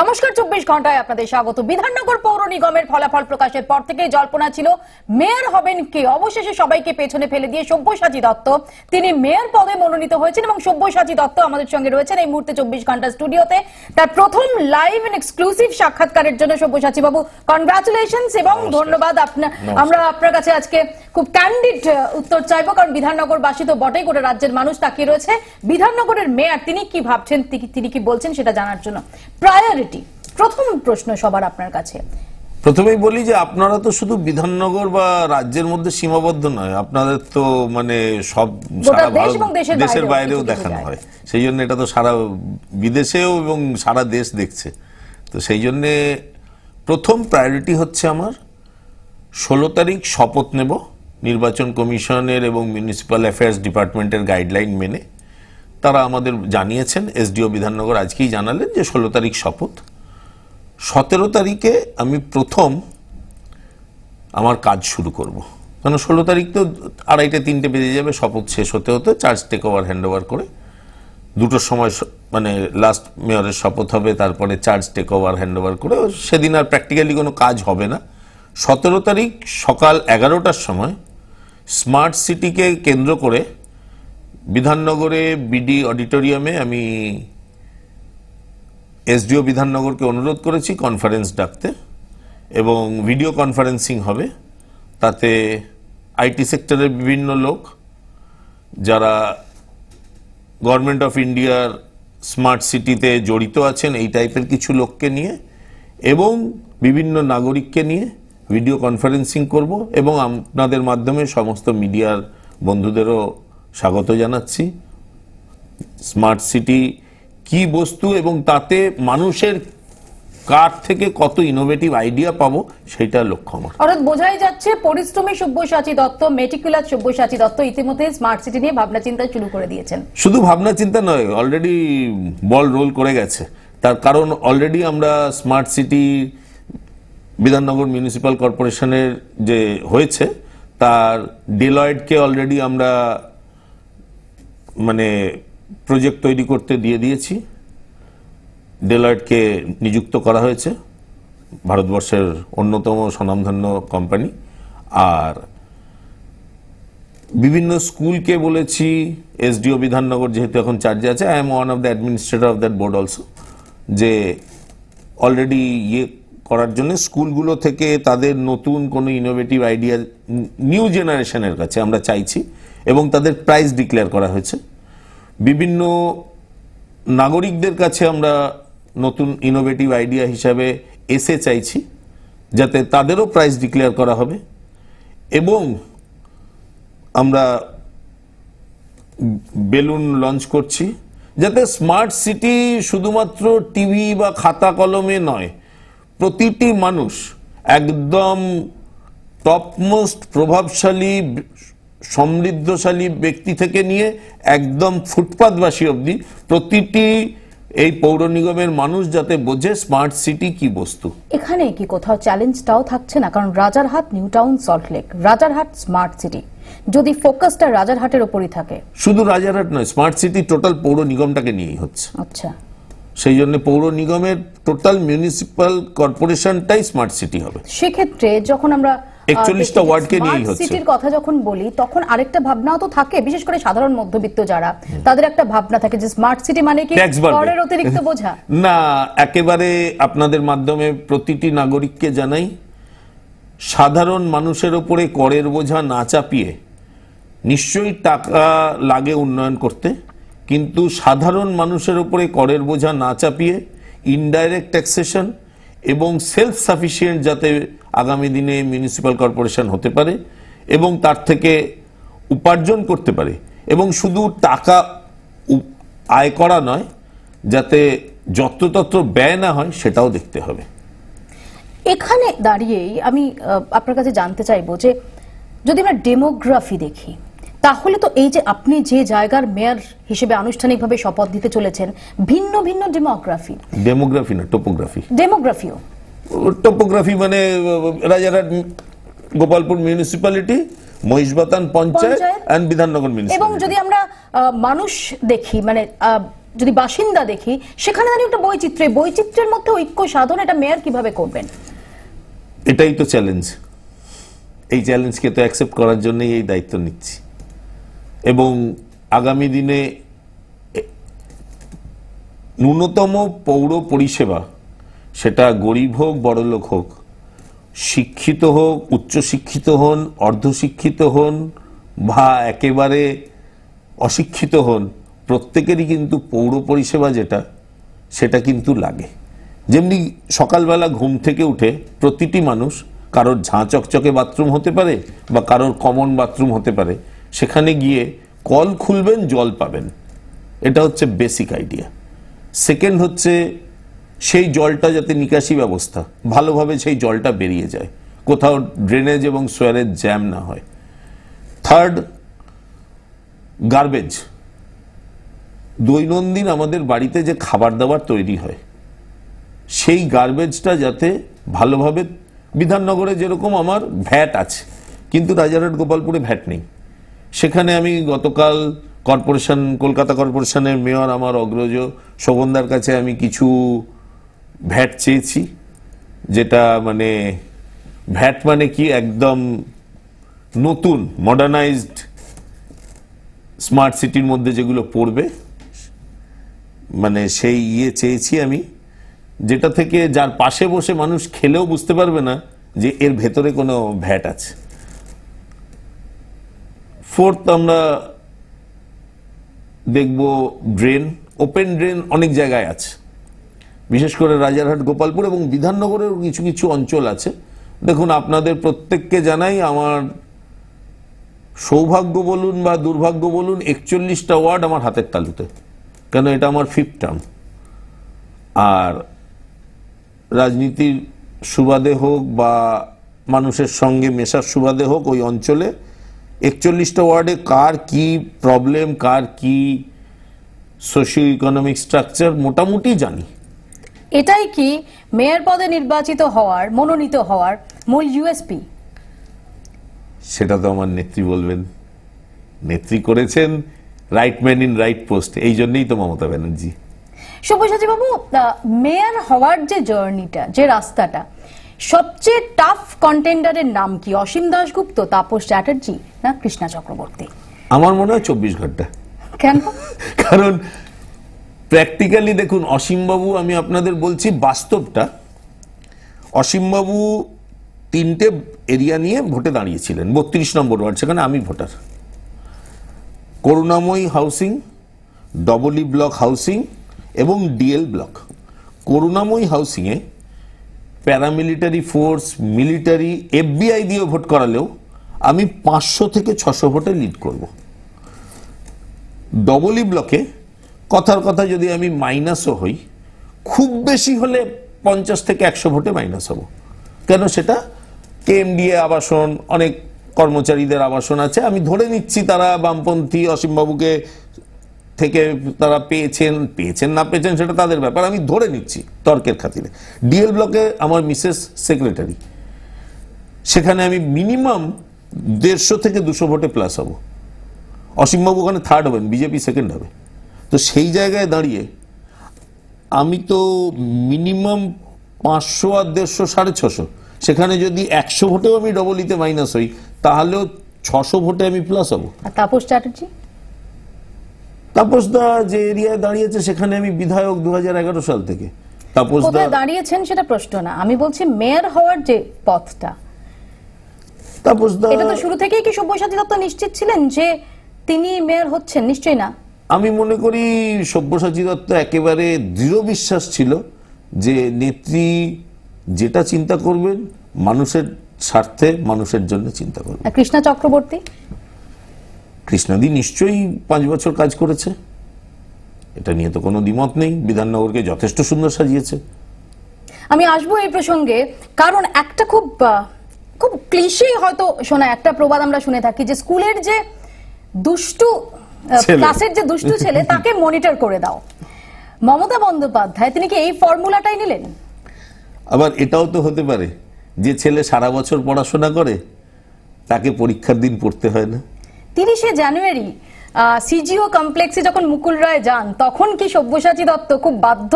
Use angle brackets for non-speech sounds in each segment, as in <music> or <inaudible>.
নমস্কার চব্বিশ ঘন্টায় আপনাদের স্বাগত বিধাননগর পৌর নিগমের ফলাফল প্রকাশের পর থেকে জল্পনা ছিল মেয়র হবেন কে অবশেষে সবাইকে পেছনে ফেলে দিয়ে সব্যসাচী দত্ত তিনি মেয়র পদে মনোনীত হয়েছেন এবং সব্যসাচী দত্ত আমাদের সঙ্গে রয়েছেন এই মুহূর্তে চব্বিশ ঘন্টা স্টুডিওতে তার প্রথম লাইভ এন্ড এক্সক্লুসিভ সাক্ষাৎকারের জন্য সব্যসাচী বাবু কনগ্রাচুলেশন এবং ধন্যবাদ আপনার আমরা আপনার কাছে আজকে খুব ক্যান্ডিড উত্তর চাইবো কারণ বাসী তো বটেই গোটা রাজ্যের মানুষ তাকিয়ে রয়েছে বিধাননগরের মেয়র তিনি কি ভাবছেন তিনি কি বলছেন সেটা জানার জন্য প্রায়োরিটি রিয়ালিটি প্রথম প্রশ্ন সবার আপনার কাছে প্রথমেই বলি যে আপনারা তো শুধু বিধাননগর বা রাজ্যের মধ্যে সীমাবদ্ধ নয় আপনাদের তো মানে সব সারা ভারত দেশের বাইরেও দেখানো হয় সেই জন্য এটা তো সারা বিদেশেও এবং সারা দেশ দেখছে তো সেই জন্যে প্রথম প্রায়োরিটি হচ্ছে আমার ষোলো তারিখ শপথ নেব নির্বাচন কমিশনের এবং মিউনিসিপ্যাল অ্যাফেয়ার্স ডিপার্টমেন্টের গাইডলাইন মেনে তারা আমাদের জানিয়েছেন এসডিও বিধাননগর আজকেই জানালেন যে ষোলো তারিখ শপথ সতেরো তারিখে আমি প্রথম আমার কাজ শুরু করব। কেন ষোলো তারিখ তো আড়াইটে তিনটে বেজে যাবে শপথ শেষ হতে হতে charge take over hand over করে দুটোর সময় মানে লাস্ট মেয়রের শপথ হবে তারপরে charge take over hand over করে সেদিন আর প্র্যাকটিক্যালি কোনো কাজ হবে না সতেরো তারিখ সকাল এগারোটার সময় স্মার্ট সিটিকে কেন্দ্র করে বিধাননগরে বিডি অডিটোরিয়ামে আমি এসডিও বিধাননগরকে অনুরোধ করেছি কনফারেন্স ডাকতে এবং ভিডিও কনফারেন্সিং হবে তাতে আইটি সেক্টরের বিভিন্ন লোক যারা গভর্নমেন্ট অফ ইন্ডিয়ার স্মার্ট সিটিতে জড়িত আছেন এই টাইপের কিছু লোককে নিয়ে এবং বিভিন্ন নাগরিককে নিয়ে ভিডিও কনফারেন্সিং করব এবং আপনাদের মাধ্যমে সমস্ত মিডিয়ার বন্ধুদেরও স্বাগত জানাচ্ছি স্মার্ট সিটি কি বস্তু এবং তাতে মানুষের কার থেকে কত ইনোভেটিভ আইডিয়া পাবো সেটা লক্ষ্য আমার অর্থাৎ বোঝাই যাচ্ছে পরিশ্রমী সব্যসাচী দত্ত মেটিকুলার সব্যসাচী দত্ত ইতিমধ্যে স্মার্ট সিটি নিয়ে ভাবনা চিন্তা শুরু করে দিয়েছেন শুধু ভাবনা চিন্তা নয় অলরেডি বল রোল করে গেছে তার কারণ অলরেডি আমরা স্মার্ট সিটি বিধাননগর মিউনিসিপ্যাল কর্পোরেশনের যে হয়েছে তার ডেলয়েডকে অলরেডি আমরা মানে প্রজেক্ট তৈরি করতে দিয়ে দিয়েছি ডেলয়েটকে নিযুক্ত করা হয়েছে ভারতবর্ষের অন্যতম স্বনামধন্য কোম্পানি আর বিভিন্ন স্কুলকে বলেছি এসডিও বিধাননগর যেহেতু এখন চার্জে আছে I am one of the administrator of that board also যে অলরেডি ইয়ে করার জন্য স্কুলগুলো থেকে তাদের নতুন কোনো ইনোভেটিভ আইডিয়া নিউ জেনারেশনের কাছে আমরা চাইছি এবং তাদের প্রাইজ ডিক্লেয়ার করা হয়েছে বিভিন্ন নাগরিকদের কাছে আমরা নতুন ইনোভেটিভ আইডিয়া হিসাবে এসে চাইছি যাতে তাদেরও প্রাইজ ডিক্লেয়ার করা হবে এবং আমরা বেলুন লঞ্চ করছি যাতে স্মার্ট সিটি শুধুমাত্র টিভি বা খাতা কলমে নয় প্রতিটি মানুষ একদম টপমোস্ট প্রভাবশালী সমৃদ্ধশালী ব্যক্তি থেকে নিয়ে একদম ফুটপাথবাসী অবধি প্রতিটি এই পৌর নিগমের মানুষ যাতে বোঝে স্মার্ট সিটি কি বস্তু এখানে কি কোথাও চ্যালেঞ্জটাও থাকছে না কারণ Rajarhat new town Salt Lake Rajarhat smart city যদি ফোকাসটা রাজারহাটের ওপরই থাকে শুধু রাজারহাট নয় স্মার্ট সিটি টোটাল পৌর নিগমটাকে নিয়েই হচ্ছে আচ্ছা সেই জন্য পৌর নিগমের টোটাল মিউনিসিপাল কর্পোরেশনটাই স্মার্ট সিটি হবে সেক্ষেত্রে যখন আমরা একচল্লিশটা ওয়ার্ডকে নিয়েই হচ্ছে সিটির কথা যখন বলি তখন আরেকটা ভাবনা তো থাকে বিশেষ করে সাধারণ মধ্যবিত্ত যারা তাদের একটা ভাবনা থাকে যে স্মার্ট সিটি মানে কি করের অতিরিক্ত বোঝা <laughs> না একেবারে আপনাদের মাধ্যমে প্রতিটি নাগরিককে জানাই সাধারণ মানুষের ওপরে করের বোঝা না চাপিয়ে নিশ্চয়ই টাকা লাগে উন্নয়ন করতে কিন্তু সাধারণ মানুষের উপরে করের বোঝা না চাপিয়ে ইনডাইরেক্ট ট্যাক্সেশন এবং সেলফ সাফিসিয়েন্ট যাতে আগামী দিনে মিউনিসিপ্যাল কর্পোরেশন হতে পারে এবং তার থেকে উপার্জন করতে পারে এবং শুধু টাকা আয় করা নয় যাতে যত্রতত্র ব্যয় না হয় সেটাও দেখতে হবে এখানে দাঁড়িয়েই আমি আপনার কাছে জানতে চাইব যে যদি আমরা ডেমোগ্রাফি দেখি তাহলে তো এই যে আপনি যে জায়গার মেয়র হিসেবে আনুষ্ঠানিকভাবে শপথ দিতে চলেছেন ভিন্ন ভিন্ন ডেমোগ্রাফি ডেমোগ্রাফি না টোপোগ্রাফি ডেমোগ্রাফিও টোপোগ্রাফি মানে Rajarhat Gopalpur municipality Mahishbathan panchayat and Bidhannagar municipality এবং যদি আমরা মানুষ দেখি মানে যদি বাসিন্দা দেখি সেখানে দাঁড়িয়ে একটা বৈচিত্র্য বৈচিত্র্যের মধ্যে ঐক্য সাধন এটা মেয়র কিভাবে করবেন এটাই তো চ্যালেঞ্জ এই চ্যালেঞ্জকে তো অ্যাকসেপ্ট করার জন্যই এই দায়িত্ব নিচ্ছি এবং আগামী দিনে ন্যূনতম পৌর পরিষেবা সেটা গরিব হোক বড়লোক হোক শিক্ষিত হোক উচ্চশিক্ষিত হন অর্ধশিক্ষিত হন বা একেবারে অশিক্ষিত হন প্রত্যেকেরই কিন্তু পৌর পরিষেবা যেটা সেটা কিন্তু লাগে যেমনি সকালবেলা ঘুম থেকে উঠে প্রতিটি মানুষ কারোর ঝাঁ চকচকে বাথরুম হতে পারে বা কারোর কমন বাথরুম হতে পারে সেখানে গিয়ে কল খুলবেন জল পাবেন এটা হচ্ছে বেসিক আইডিয়া সেকেন্ড হচ্ছে সেই জলটা যাতে নিকাশি ব্যবস্থা ভালোভাবে সেই জলটা বেরিয়ে যায় কোথাও ড্রেনেজ এবং সোয়ারেজ জ্যাম না হয় থার্ড গার্বেজ দৈনন্দিন আমাদের বাড়িতে যে খাবার দাবার তৈরি হয় সেই গার্বেজটা যাতে ভালোভাবে বিধাননগরে যেরকম আমার ভ্যাট আছে কিন্তু রাজারহাট গোপালপুরে ভ্যাট নেই সেখানে আমি গতকাল কর্পোরেশন কলকাতা কর্পোরেশনের মেয়র আমার অগ্রজ শোভনদার কাছে আমি কিছু ভ্যাট চেয়েছি যেটা মানে ভ্যাট মানে কি একদম নতুন মডার্নাইজড স্মার্ট সিটির মধ্যে যেগুলো পড়বে মানে সেই ইয়ে চেয়েছি আমি যেটা থেকে যার পাশে বসে মানুষ খেলেও বুঝতে পারবে না যে এর ভেতরে কোনো ভ্যাট আছে ফোর্থ আমরা দেখব ড্রেন ওপেন ড্রেন অনেক জায়গায় আছে বিশেষ করে রাজারহাট গোপালপুর এবং বিধাননগরের কিছু কিছু অঞ্চল আছে দেখুন আপনাদের প্রত্যেককে জানাই আমার সৌভাগ্য বলুন বা দুর্ভাগ্য বলুন একচল্লিশটা ওয়ার্ড আমার হাতের তালুতে কেন এটা আমার ফিফথ টার্ম আর রাজনীতির সুবাদে হোক বা মানুষের সঙ্গে মেশার সুবাদে হোক ওই অঞ্চলে একচল্লিশটা ওয়ার্ডে কার কি প্রবলেম কার কি সোশিও ইকোনমিক স্ট্রাকচার মোটামুটি জানি এটাই কি মেয়র পদে নির্বাচিত হওয়ার মনোনীত হওয়ার মূল ইউএসপি সেটা তো আমার নেত্রী বলবেন নেত্রী করেছেন right man in right post এই জন্যই তো মমতা ব্যানার্জি সব্যসাচী বাবু মেয়র হওয়ার যে জার্নিটা যে রাস্তাটা সবচেয়ে টাফ কন্টেন্ডারের নাম কি অসীম দাশগুপ্ত তাপস চ্যাটার্জি না কৃষ্ণা চক্রবর্তী আমার মনে হয় চব্বিশ ঘন্টা কেন <laughs> কারণ প্র্যাকটিক্যালি দেখুন অসীমবাবু আমি আপনাদের বলছি বাস্তবটা অসীমবাবু তিনটে এরিয়া নিয়ে ভোটে দাঁড়িয়েছিলেন বত্রিশ নম্বর ওয়ার্ড সেখানে আমি ভোটার করুণাময়ী হাউসিং ডবলি ব্লক e হাউসিং এবং ডিএল ব্লক করুণাময়ী হাউসিংয়ে প্যারামিলিটারি ফোর্স মিলিটারি এফবিআই দিয়ে ভোট করালেও আমি পাঁচশো থেকে ছশো ভোটে লিড করব ডবলই ব্লকে e কথার কথা যদি আমি মাইনাসও হই খুব বেশি হলে পঞ্চাশ থেকে একশো ভোটে মাইনাস হব কেন সেটা কেএমডিএ আবাসন অনেক কর্মচারীদের আবাসন আছে আমি ধরে নিচ্ছি তারা বামপন্থী অসীমবাবুকে থেকে তারা পেয়েছেন পেয়েছেন না পেয়েছেন সেটা তাদের ব্যাপার আমি ধরে নিচ্ছি তর্কের খাতিরে ডিএল ব্লকে আমার মিসেস সেক্রেটারি সেখানে আমি মিনিমাম দেড়শো থেকে দুশো ভোটে প্লাস হব অসীমবাবু ওখানে থার্ড হবেন বিজেপি সেকেন্ড হবে তো সেই জায়গায় দাঁড়িয়ে আমি তো মিনিমাম পাঁচশো আর দেড়শো সাড়ে ছশো সেখানে যদি একশো ভোটেও আমি ডবল ইতে মাইনাস হই তাহলেও ছশো ভোটে আমি প্লাস হবো তাপস চ্যাটার্জি তাপসদা যে এরিয়ায় দাঁড়িয়েছে সেখানে আমি বিধায়ক দু সাল থেকে তাপসদা দাঁড়িয়েছেন সেটা প্রশ্ন না আমি বলছি মেয়র হওয়ার যে পথটা তিনি হচ্ছেন নিশ্চয়ই না আমি মনে করি সব্যসাচী দত্ত একেবারে দৃঢ় বিশ্বাস ছিল যে নেত্রী যেটা চিন্তা করবেন মানুষের স্বার্থে মানুষের জন্য চিন্তা করবেন কৃষ্ণা চক্রবর্তী কৃষ্ণাদি নিশ্চয়ই পাঁচ বছর কাজ করেছে এটা নিয়ে তো কোনো দ্বিমত নেই বিধাননগরকে যথেষ্ট সুন্দর সাজিয়েছে আমি আসবো এই প্রসঙ্গে কারণ একটা খুব খুব ক্লিশেই হয়তো শোনা একটা প্রবাদ আমরা শুনে থাকি যে স্কুলের যে দুষ্টু ক্লাসের যে দুষ্টু ছেলে তাকে মনিটর করে দাও মমতা বন্দ্যোপাধ্যায় তিনি কি এই ফর্মুলাটাই নিলেন আবার এটাও তো হতে পারে যে ছেলে সারা বছর পড়াশোনা করে তাকে পরীক্ষার দিন পড়তে হয় না তিরিশে জানুয়ারি সিজিও কমপ্লেক্সে যখন মুকুল রায় যান তখন কি সব্যসাচী দত্ত খুব বাধ্য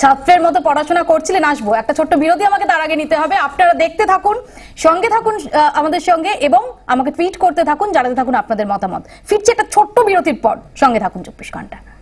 ছাত্রের মতো পড়াশোনা করছিলেন আসবো একটা ছোট্ট বিরতি আমাকে তার আগে নিতে হবে আপনারা দেখতে থাকুন সঙ্গে থাকুন আমাদের সঙ্গে এবং আমাকে টুইট করতে থাকুন জানাতে থাকুন আপনাদের মতামত ফিরছে একটা ছোট্ট বিরতির পর সঙ্গে থাকুন চব্বিশ ঘন্টা